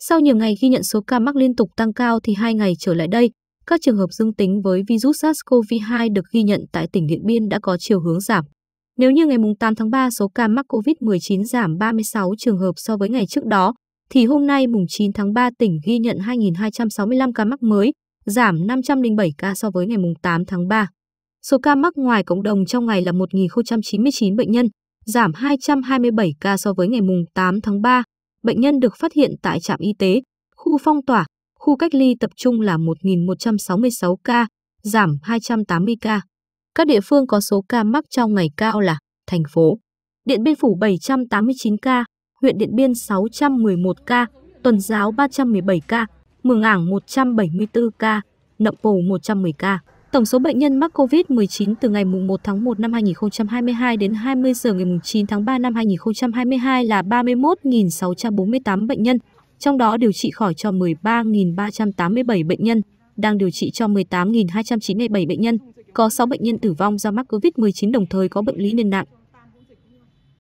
Sau nhiều ngày ghi nhận số ca mắc liên tục tăng cao thì hai ngày trở lại đây, các trường hợp dương tính với virus SARS-CoV-2 được ghi nhận tại tỉnh Điện Biên đã có chiều hướng giảm. Nếu như ngày 8 tháng 3 số ca mắc COVID-19 giảm 36 trường hợp so với ngày trước đó, thì hôm nay 9 tháng 3 tỉnh ghi nhận 2.265 ca mắc mới, giảm 507 ca so với ngày 8 tháng 3. Số ca mắc ngoài cộng đồng trong ngày là 1.099 bệnh nhân, giảm 227 ca so với ngày 8 tháng 3 bệnh nhân được phát hiện tại trạm y tế, khu phong tỏa, khu cách ly tập trung là 1.166 ca, giảm 280 ca. Các địa phương có số ca mắc trong ngày cao là thành phố Điện Biên Phủ 789 ca, huyện Điện Biên 611 ca, Tuần Giáo 317 ca, Mường Ảng 174 ca, Nậm Pồ 110 ca. Tổng số bệnh nhân mắc COVID-19 từ ngày 1 tháng 1 năm 2022 đến 20 giờ ngày 9 tháng 3 năm 2022 là 31.648 bệnh nhân, trong đó điều trị khỏi cho 13.387 bệnh nhân, đang điều trị cho 18.297 bệnh nhân, có 6 bệnh nhân tử vong do mắc COVID-19 đồng thời có bệnh lý nền nặng.